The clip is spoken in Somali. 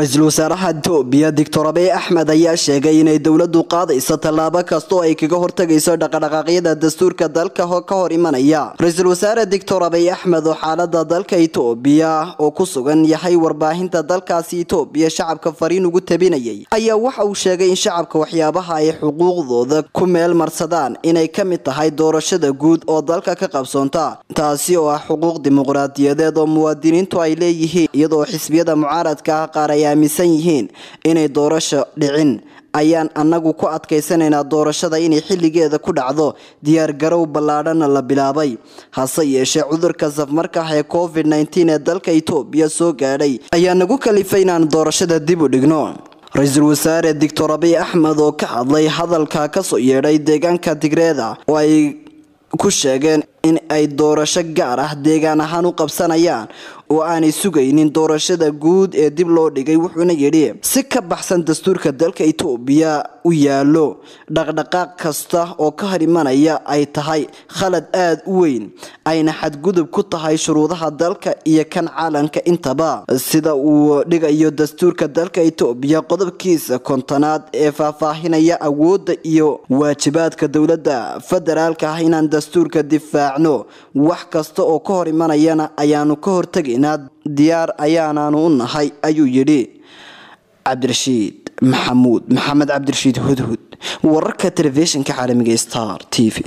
ra-iisul wasaaraha etoobiya doctor abey axmed ayaa sheegay inay dowladdu qaadayso tallaabo kastaoo ay kaga hortagayso dhaqdhaqaaqyada dastuurka dalka ka hor imanaya ra-iisul wasaare doctor abey axmed oo xaalada dalka etoobiya oo ku sugan yahay warbaahinta dalkaasi etoobiya shacabka fariin ugu tabinayay ayaa waxa uu sheegay in shacabka waxyaabaha ay xuquuqdooda ku meel marsadaan inay ka mid tahay doorashada guud oo dalka ka qabsoonta taasi oo ah xuquuq dimuqraadiyadeed oo muwaadiniintu ay leeyihiin iyadoo xisbiyada mucaaradka ah qaar ay aaminsan yihiin inay doorasho dhicin ayaan annagu ku adkaysanaynaa doorashada inay xilligeeda ku dhacdo diyaargarow ballaadhana la bilaabay hase yeeshee cudurka safmarkaah ee covid nteen ee dalka itoobiya soo gaadhay ayaa nagu kalifay inaan doorashada dib u dhigno ra-iisul wasaare doctor abiy axmed oo ka hadlay hadalka kasoo yeedhay deegaanka digreeda oo ay ku sheegeen in ay doorasho gaar ah deegaan ahaan u qabsanayaan oo aanay sugaynin doorashada guud ee dib loo dhigay wuxuuna yidhi si ka baxsan dastuurka dalka etoobiya u yaallo dhaqdhaqaaq kasta oo ka har imanaya ay tahay khalad aada u weyn ayna xadgudub ku tahay shuruudaha dalka iyo kan caalanka intaba sida uu dhigayo dastuurka dalka etoobiya qodobkiisa kontonaad ee faahfaahinaya awoodda iyo waajibaadka dowladda federaalka ah inaan dastuurka difaac raacno wax kasta oo ka hor imanayana ayaanu ka hortegaynaa diyaar ayaanaanu u nahay ayuu yidhi cabdirashiid maxamuud maxamed cabdirashiid hudhud wararka telefishinka caalamiga star t v